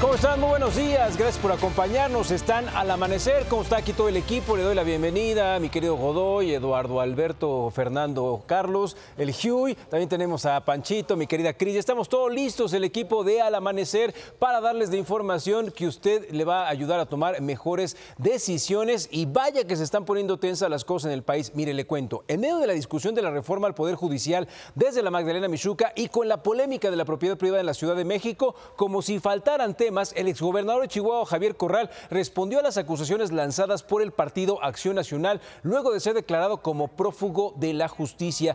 ¿Cómo están? Muy buenos días, gracias por acompañarnos. Están al amanecer, ¿cómo está aquí todo el equipo? Le doy la bienvenida a mi querido Godoy, Eduardo Alberto, Fernando Carlos, el Huy, también tenemos a Panchito, mi querida Cris. Estamos todos listos, el equipo de al amanecer, para darles de información que usted le va a ayudar a tomar mejores decisiones. Y vaya que se están poniendo tensas las cosas en el país. Mire, le cuento, en medio de la discusión de la reforma al Poder Judicial desde la Magdalena Michuca y con la polémica de la propiedad privada en la Ciudad de México, como si faltaran temas Además, el exgobernador de Chihuahua, Javier Corral, respondió a las acusaciones lanzadas por el partido Acción Nacional luego de ser declarado como prófugo de la justicia.